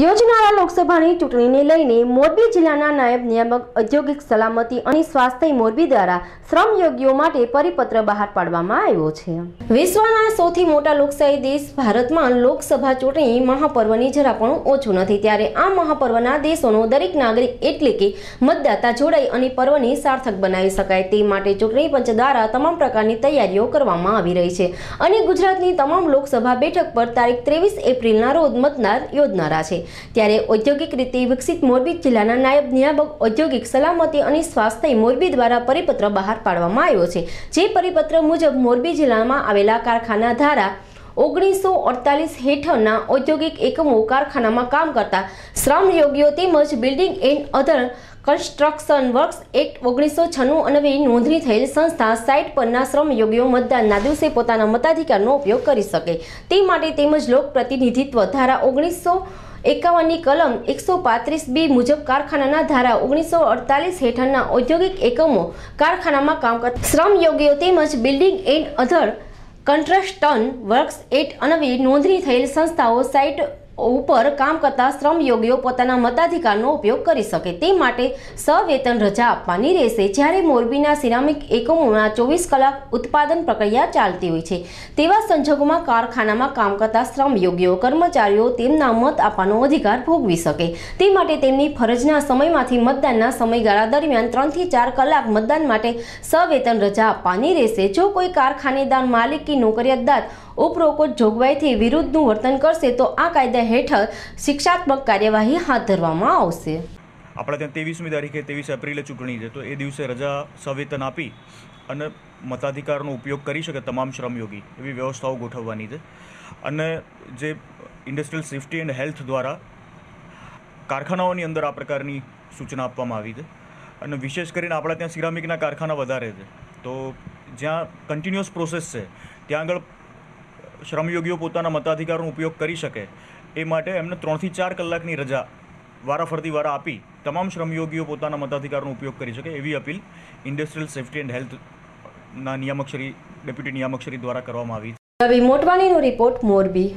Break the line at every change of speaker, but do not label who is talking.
યોજનારા લોકસભાની ચૂંટણીને લઈને મોરબી જિલ્લાના નાયબ નિયામક ઔદ્યોગિક સલામતી અને સ્વાસ્થ્ય મોરબી દ્વારા શ્રમ શ્રમયોગીઓ માટે પરિપત્ર બહાર પાડવામાં આવ્યો છે વિશ્વના સૌથી મોટા લોકશાહી દેશ ભારતમાં લોકસભા ચૂંટણી મહાપર્વની જરા પણ ઓછું નથી ત્યારે આ મહાપર્વના દેશોનો દરેક નાગરિક એટલે કે મતદાતા જોડાઈ અને પર્વને સાર્થક બનાવી શકાય તે માટે ચૂંટણી પંચ દ્વારા તમામ પ્રકારની તૈયારીઓ કરવામાં આવી રહી છે અને ગુજરાતની તમામ લોકસભા બેઠક પર તારીખ ત્રેવીસ એપ્રિલના રોજ મતદાર યોજનારા છે ત્યારે ઔદ્યોગિક રીતે વિકસિત મોરબી જિલ્લાના નાયબ નિયામક ઔદ્યોગિક સલામતી અને સ્વાસ્થ્ય મોરબી દ્વારા પરિપત્ર બહાર પાડવામાં આવ્યો છે જે પરિપત્ર મુજબ મોરબી જિલ્લામાં આવેલા કારખાના ધારા ઓગણીસો અડતાલીસ હેઠળના ઔદ્યોગિક એકમો કારખાનામાં કામ કરતા શ્રમયોગીઓ તેમજ building and other construction works act ઓગણીસો છન્નું અનવે નોંધણી થયેલ સંસ્થા સાઇટ પરના શ્રમયોગીઓ મતદાનના દિવસે પોતાના મતાધિકારનો ઉપયોગ કરી શકે તે માટે તેમજ લોકપ્રતિનિધિત્વ ધારા ઓગણીસો એકાવનની કલમ એકસો પાંત્રીસ બી મુજબ કારખાનાના ધારા ઓગણીસો અડતાલીસ હેઠળના ઔદ્યોગિક એકમો કારખાનામાં કામ કર શ્રમ શ્રમયોગીઓ તેમજ building and other construction works act અનવી નોંધણી થયેલ સંસ્થાઓ સાઇટ ઉપર કામ કરતા શ્રમયોગીઓ પોતાના મતાધિકારનો ઉપયોગ કરી શકે તે માટે સવેતન રજા આપવાની રહેશે જ્યારે મોરબીના સિરામિક એકમોના ચોવીસ કલાક ઉત્પાદન પ્રક્રિયા ચાલતી હોય છે તેવા સંજોગોમાં કારખાનામાં કામ કરતા શ્રમયોગીઓ કર્મચારીઓ તેમના મત આપવાનો અધિકાર ભોગવી શકે તે માટે તેમની ફરજના સમયમાંથી મતદાનના સમયગાળા દરમિયાન ત્રણથી ચાર કલાક મતદાન માટે સવેતન રજા આપવાની રહેશે જો કોઈ કારખાનેદાર માલિક કે નોકરિયાતદાર ઉપરોક્ત જોગવાઈથી વિરુદ્ધનું વર્તન કરશે તો આ કાયદા હેઠળ શિક્ષાત્મક કાર્યવાહી હાથ ધરવામાં આવશે
આપણે ત્યાં ત્રેવીસમી તારીખે ત્રેવીસ એપ્રિલે ચૂંટણી છે તો એ દિવસે રજા સવેતન આપી અને મતાધિકારનો ઉપયોગ કરી શકે તમામ શ્રમયોગી એવી વ્યવસ્થાઓ ગોઠવવાની છે અને જે ઇન્ડસ્ટ્રીયલ સેફ્ટી એન્ડ હેલ્થ દ્વારા કારખાનાઓની અંદર આ પ્રકારની સૂચના આપવામાં આવી છે અને વિશેષ કરીને આપણા ત્યાં સિરામિકના કારખાના વધારે છે તો જ્યાં કન્ટિન્યુઅસ પ્રોસેસ છે ત્યાં આગળ શ્રમયોગીઓ પોતાના મતાધિકારનો ઉપયોગ કરી શકે એ માટે એમને ત્રણથી ચાર કલાકની રજા વારાફરતી વારા આપી તમામ શ્રમયોગીઓ પોતાના મતાધિકારનો ઉપયોગ કરી શકે એવી અપીલ ઇન્ડસ્ટ્રીયલ સેફ્ટી એન્ડ હેલ્થના નિયામકશ્રી ડેપ્યુટી નિયામકશ્રી દ્વારા કરવામાં આવી
છે રવિ મોટવાણીનો રિપોર્ટ મોરબી